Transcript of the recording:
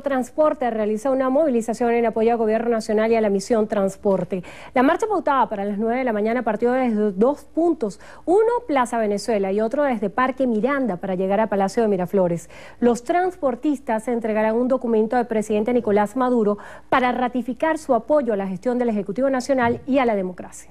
transporte realiza una movilización en apoyo al Gobierno Nacional y a la misión Transporte. La marcha pautada para las 9 de la mañana partió desde dos puntos, uno Plaza Venezuela y otro desde Parque Miranda para llegar a Palacio de Miraflores. Los transportistas entregarán un documento al presidente Nicolás Maduro para ratificar su apoyo a la gestión del Ejecutivo Nacional y a la democracia.